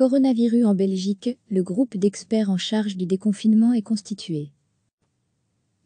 Coronavirus en Belgique, le groupe d'experts en charge du déconfinement est constitué.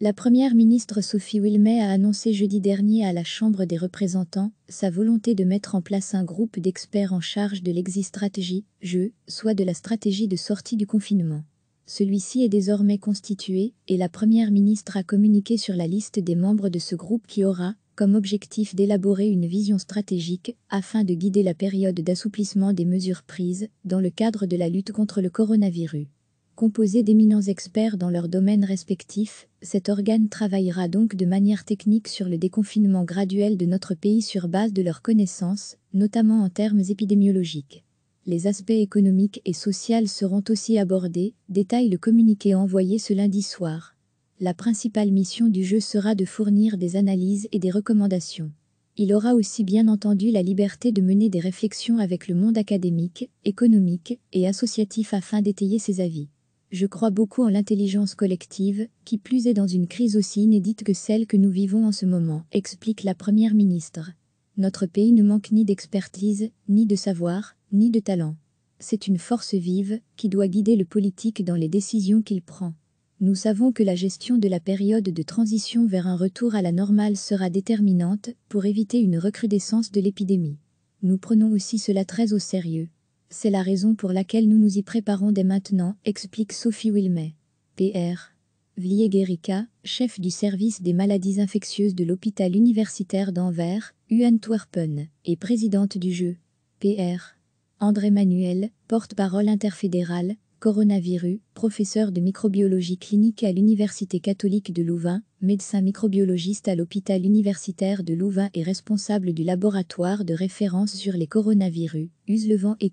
La première ministre Sophie Wilmay a annoncé jeudi dernier à la Chambre des représentants sa volonté de mettre en place un groupe d'experts en charge de l'existratégie, stratégie jeu, soit de la stratégie de sortie du confinement. Celui-ci est désormais constitué et la première ministre a communiqué sur la liste des membres de ce groupe qui aura, comme objectif d'élaborer une vision stratégique afin de guider la période d'assouplissement des mesures prises dans le cadre de la lutte contre le coronavirus. Composé d'éminents experts dans leurs domaines respectifs, cet organe travaillera donc de manière technique sur le déconfinement graduel de notre pays sur base de leurs connaissances, notamment en termes épidémiologiques. Les aspects économiques et sociaux seront aussi abordés, détaille le communiqué envoyé ce lundi soir. La principale mission du jeu sera de fournir des analyses et des recommandations. Il aura aussi bien entendu la liberté de mener des réflexions avec le monde académique, économique et associatif afin d'étayer ses avis. Je crois beaucoup en l'intelligence collective, qui plus est dans une crise aussi inédite que celle que nous vivons en ce moment, explique la Première ministre. Notre pays ne manque ni d'expertise, ni de savoir, ni de talent. C'est une force vive qui doit guider le politique dans les décisions qu'il prend. Nous savons que la gestion de la période de transition vers un retour à la normale sera déterminante pour éviter une recrudescence de l'épidémie. Nous prenons aussi cela très au sérieux. C'est la raison pour laquelle nous nous y préparons dès maintenant, explique Sophie Wilmet. PR. Vliegerica, chef du service des maladies infectieuses de l'hôpital universitaire d'Anvers, Twerpen, et présidente du jeu. PR. André Manuel, porte-parole interfédéral, Coronavirus, professeur de microbiologie clinique à l'Université catholique de Louvain, médecin microbiologiste à l'hôpital universitaire de Louvain et responsable du laboratoire de référence sur les coronavirus, Uslevent et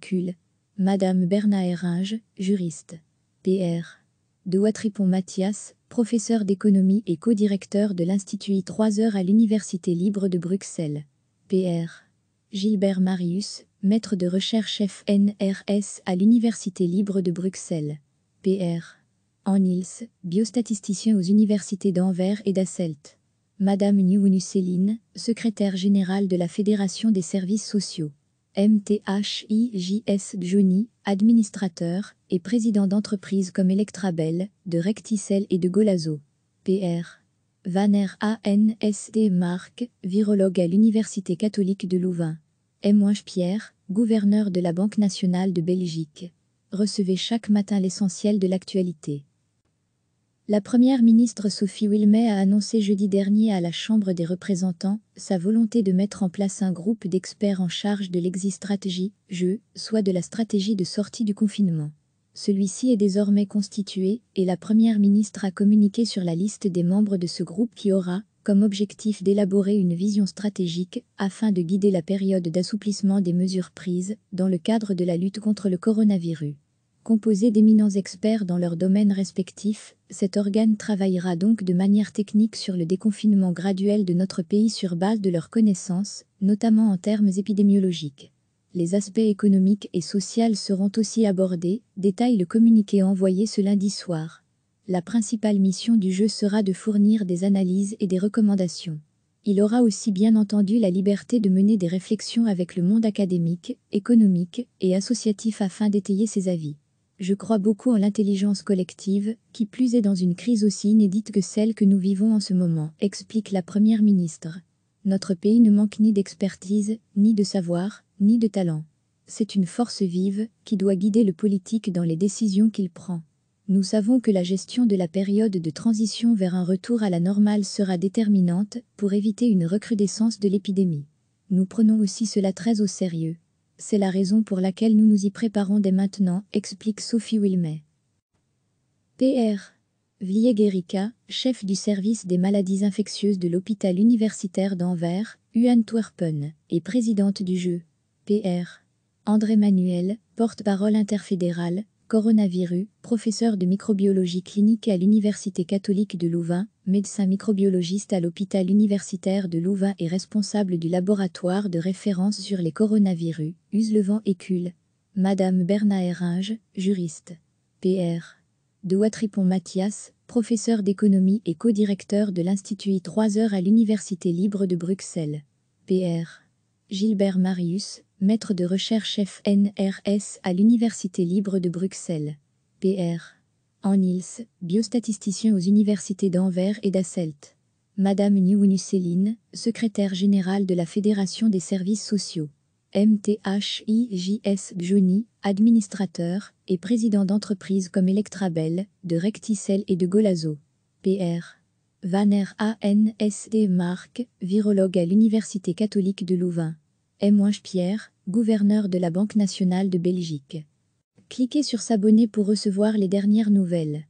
Madame Berna Heringe, juriste. PR. De Watripon Mathias, professeur d'économie et co-directeur de l'Institut I3 heures à l'Université libre de Bruxelles. PR. Gilbert Marius, maître de recherche FNRS à l'Université libre de Bruxelles, PR. Annils, biostatisticien aux universités d'Anvers et d'Asselt. Madame Niounou Céline, secrétaire générale de la Fédération des services sociaux. MTHIJS Johnny, administrateur et président d'entreprises comme Electrabel, de Recticel et de Golazo. PR. Vaner ANSD Marc, virologue à l'Université catholique de Louvain. M-Pierre, gouverneur de la Banque nationale de Belgique, recevait chaque matin l'essentiel de l'actualité. La première ministre Sophie Wilmay a annoncé jeudi dernier à la Chambre des représentants sa volonté de mettre en place un groupe d'experts en charge de l'existratégie « stratégie jeu, soit de la stratégie de sortie du confinement. Celui-ci est désormais constitué et la première ministre a communiqué sur la liste des membres de ce groupe qui aura, comme objectif d'élaborer une vision stratégique afin de guider la période d'assouplissement des mesures prises dans le cadre de la lutte contre le coronavirus. Composé d'éminents experts dans leurs domaines respectifs, cet organe travaillera donc de manière technique sur le déconfinement graduel de notre pays sur base de leurs connaissances, notamment en termes épidémiologiques. Les aspects économiques et sociaux seront aussi abordés, détaille le communiqué envoyé ce lundi soir. La principale mission du jeu sera de fournir des analyses et des recommandations. Il aura aussi bien entendu la liberté de mener des réflexions avec le monde académique, économique et associatif afin d'étayer ses avis. Je crois beaucoup en l'intelligence collective, qui plus est dans une crise aussi inédite que celle que nous vivons en ce moment, explique la Première ministre. Notre pays ne manque ni d'expertise, ni de savoir, ni de talent. C'est une force vive qui doit guider le politique dans les décisions qu'il prend. Nous savons que la gestion de la période de transition vers un retour à la normale sera déterminante pour éviter une recrudescence de l'épidémie. Nous prenons aussi cela très au sérieux. C'est la raison pour laquelle nous nous y préparons dès maintenant, explique Sophie Wilmet. PR. Vliegerica, chef du service des maladies infectieuses de l'hôpital universitaire d'Anvers, Uantwerpen, et présidente du jeu. PR. André Manuel, porte-parole interfédérale, Coronavirus, professeur de microbiologie clinique à l'Université catholique de Louvain, médecin microbiologiste à l'hôpital universitaire de Louvain et responsable du laboratoire de référence sur les coronavirus, Uslevent Écule. Madame Berna Heringe, juriste. PR. De Watripon Mathias, professeur d'économie et co-directeur de l'Institut 3 heures à l'Université libre de Bruxelles. PR. Gilbert Marius, maître de recherche FNRS à l'Université libre de Bruxelles. PR. En biostatisticien aux universités d'Anvers et d'Asselt. Madame Céline, secrétaire générale de la Fédération des services sociaux. MTHIJS Johnny, administrateur et président d'entreprises comme Electrabel, de Recticel et de Golazo. PR. Vanner ANSD Marc, virologue à l'Université catholique de Louvain. M-Pierre, gouverneur de la Banque nationale de Belgique. Cliquez sur s'abonner pour recevoir les dernières nouvelles.